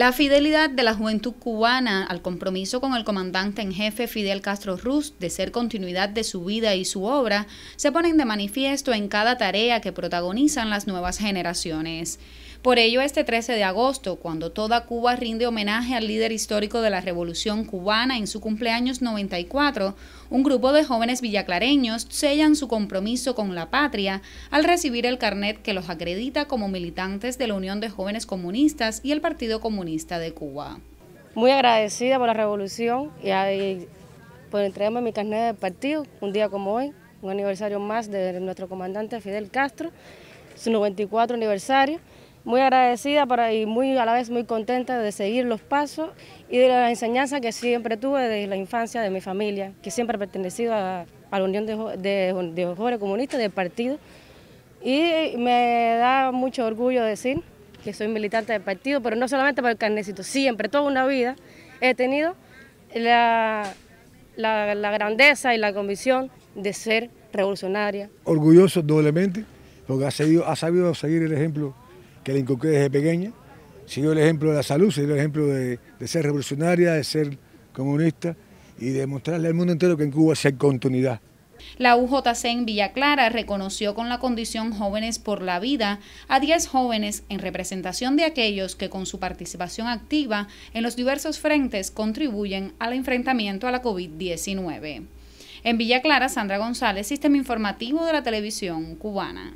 La fidelidad de la juventud cubana al compromiso con el comandante en jefe Fidel Castro Ruz de ser continuidad de su vida y su obra se ponen de manifiesto en cada tarea que protagonizan las nuevas generaciones. Por ello, este 13 de agosto, cuando toda Cuba rinde homenaje al líder histórico de la Revolución cubana en su cumpleaños 94, un grupo de jóvenes villaclareños sellan su compromiso con la patria al recibir el carnet que los acredita como militantes de la Unión de Jóvenes Comunistas y el Partido Comunista de Cuba. Muy agradecida por la revolución y por entregarme mi carnet de partido, un día como hoy, un aniversario más de nuestro comandante Fidel Castro, su 94 aniversario. Muy agradecida para, y muy, a la vez muy contenta de seguir los pasos y de la enseñanza que siempre tuve desde la infancia de mi familia, que siempre ha pertenecido a, la Unión de, de, de Jóvenes Comunistas del partido. Y me da mucho orgullo decir que soy militante del partido, pero no solamente por el carnecito, siempre, toda una vida he tenido la, grandeza y la convicción de ser revolucionaria. Orgulloso doblemente, porque ha, ha sabido seguir el ejemplo que le inculqué desde pequeña, siguió el ejemplo de la salud, siguió el ejemplo de, ser revolucionaria, de ser comunista y de mostrarle al mundo entero que en Cuba se hay continuidad. La UJC en Villa Clara reconoció con la condición Jóvenes por la Vida a 10 jóvenes en representación de aquellos que con su participación activa en los diversos frentes contribuyen al enfrentamiento a la COVID-19. En Villa Clara, Sandra González, Sistema Informativo de la Televisión Cubana.